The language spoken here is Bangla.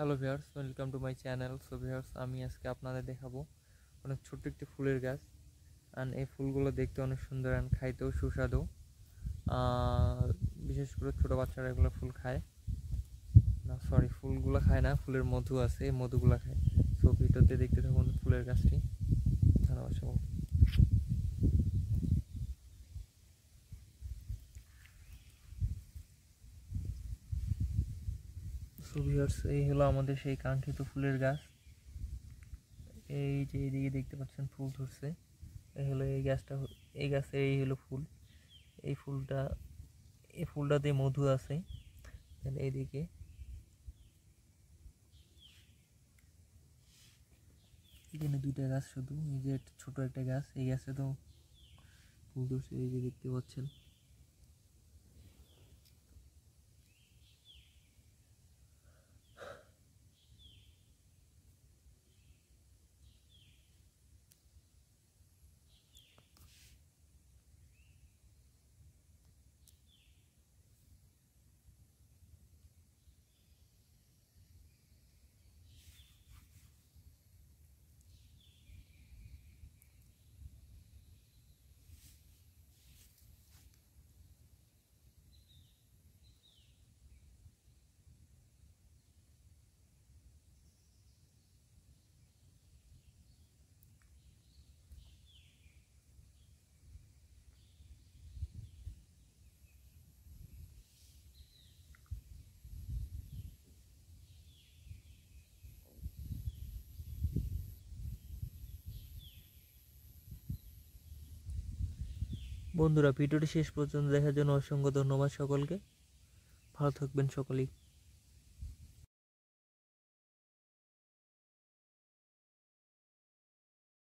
hello viewers welcome to my channel so viewers আমি আজকে আপনাদের দেখাবো অনেক ছোট্ট একটি ফুলের গাছ অ্যান্ড এই ফুলগুলো দেখতে অনেক সুন্দর অ্যান্ড খাইতেও সুস্বাদু বিশেষ করে ছোটো বাচ্চারা এগুলো ফুল খায় না সরি ফুলগুলো খায় না ফুলের মধু আছে এই মধুগুলো খায় সো ভিডিওতে দেখতে থাকুন ফুলের গাছটি ধন্যবাদ সবাই সুভিয়ার্স এই হলো আমাদের সেই কাঙ্ক্ষিত ফুলের গাছ এই যে এইদিকে দেখতে পাচ্ছেন ফুল ধরছে এই হলো এই গাছটা এই গাছে এই হলো ফুল এই ফুলটা এই ফুলটাতে মধু আছে এইদিকে এখানে দুইটা গাছ শুধু এই যে ছোট একটা গাছ এই গাছে তো ফুল ধরছে এই যে দেখতে পাচ্ছেন বন্ধুরা ভিডিওটি শেষ পর্যন্ত দেখার জন্য অসংখ্য ধন্যবাদ সকলকে ভালো থাকবেন সকলেই